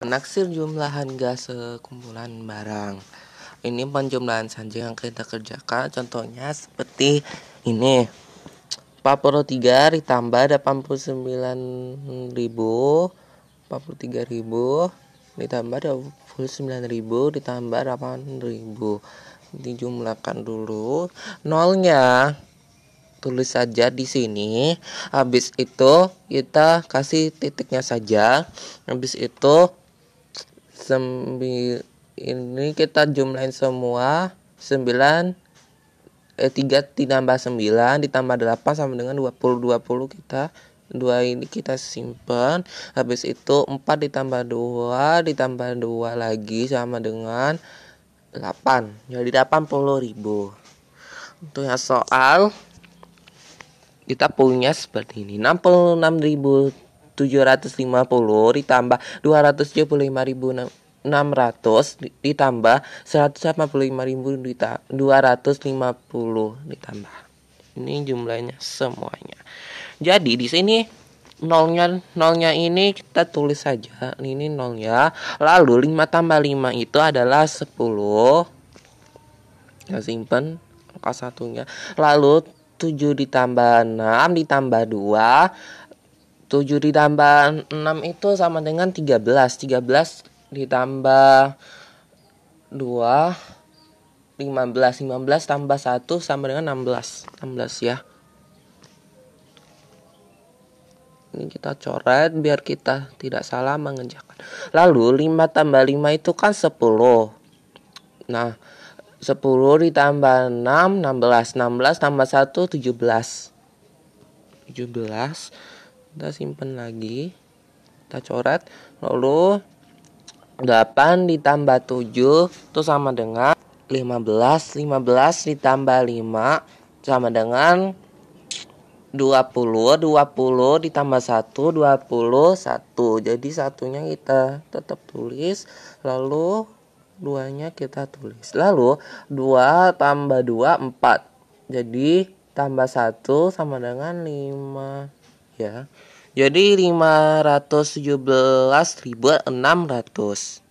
menaksir jumlahan gak sekumpulan barang. Ini penjumlahan saja yang kita kerjakan. Contohnya seperti ini. 43 ditambah 89.000 43.000 ditambah 29.000 ditambah 8.000 dijumlahkan dulu nolnya tulis saja di sini habis itu kita kasih titiknya saja habis itu sembil ini kita jumlahin semua 9 eh, 3 ditambah 9 ditambah 8 sama dengan 20 20 kita 2 ini kita simpan habis itu 4 ditambah 2 ditambah 2 lagi sama dengan 8 jadi 80.000 untuk yang soal kita punya seperti ini 66.750 ditambah 275.000 600 ditambah 185.250 ditambah. Ini jumlahnya semuanya. Jadi di sini nolnya nolnya ini kita tulis saja. Ini nolnya. Lalu 5 tambah 5 itu adalah 10. Kita simpen angka satunya. Lalu 7 ditambah 6 ditambah 2 7 ditambah 6 itu sama dengan 13 13 ditambah 2 15 15 tambah 1 sama dengan 16 16 ya ini kita coret biar kita tidak salah mengejakan lalu 5 tambah 5 itu kan 10 nah 10 ditambah 6 16 16 tambah 1 17 17 kita simpan lagi kita coret lalu 8 ditambah 7 itu sama dengan 15. 15 ditambah 5 sama dengan 20. 20 ditambah 1 20 1. Jadi satunya kita tetap tulis lalu duanya kita tulis. Lalu 2 tambah 2 4. Jadi tambah 1 sama dengan 5 ya. Jadi 517.600.